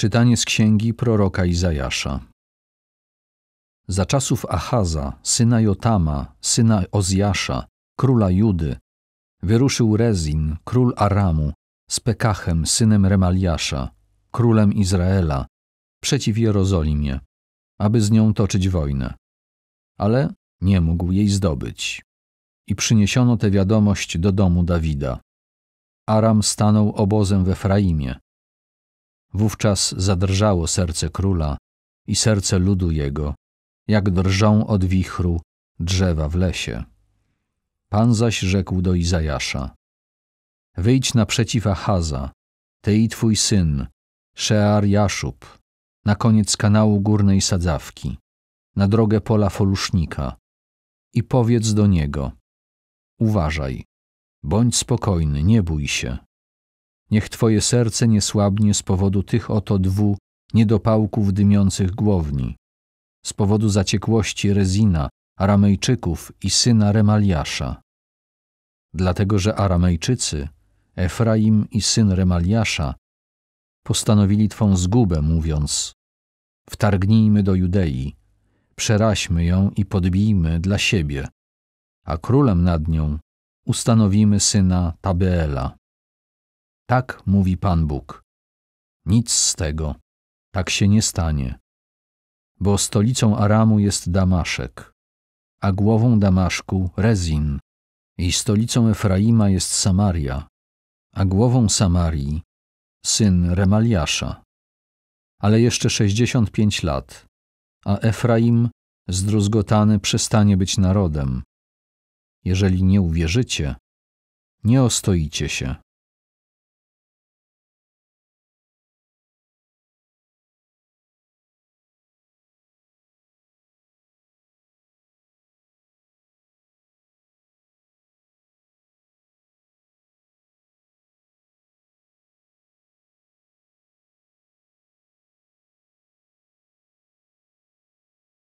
Czytanie z księgi proroka Izajasza. Za czasów Ahaza, syna Jotama, syna Ozjasza, króla Judy, wyruszył Rezin, król Aramu, z Pekachem, synem Remaliasza, królem Izraela, przeciw Jerozolimie, aby z nią toczyć wojnę. Ale nie mógł jej zdobyć. I przyniesiono tę wiadomość do domu Dawida. Aram stanął obozem w Efraimie, Wówczas zadrżało serce króla i serce ludu jego, jak drżą od wichru drzewa w lesie. Pan zaś rzekł do Izajasza: Wyjdź naprzeciw Ahaza, ty i twój syn, Szear Jaszub, na koniec kanału górnej sadzawki, na drogę pola folusznika, i powiedz do niego: Uważaj, bądź spokojny, nie bój się. Niech Twoje serce nie słabnie z powodu tych oto dwu niedopałków dymiących głowni, z powodu zaciekłości Rezina, Aramejczyków i syna Remaliasza. Dlatego, że Aramejczycy, Efraim i syn Remaliasza, postanowili Twą zgubę, mówiąc Wtargnijmy do Judei, przeraźmy ją i podbijmy dla siebie, a królem nad nią ustanowimy syna Tabeela. Tak mówi Pan Bóg. Nic z tego. Tak się nie stanie. Bo stolicą Aramu jest Damaszek, a głową Damaszku Rezin, i stolicą Efraima jest Samaria, a głową Samarii syn Remaliasza. Ale jeszcze sześćdziesiąt pięć lat, a Efraim zdruzgotany przestanie być narodem. Jeżeli nie uwierzycie, nie ostoicie się.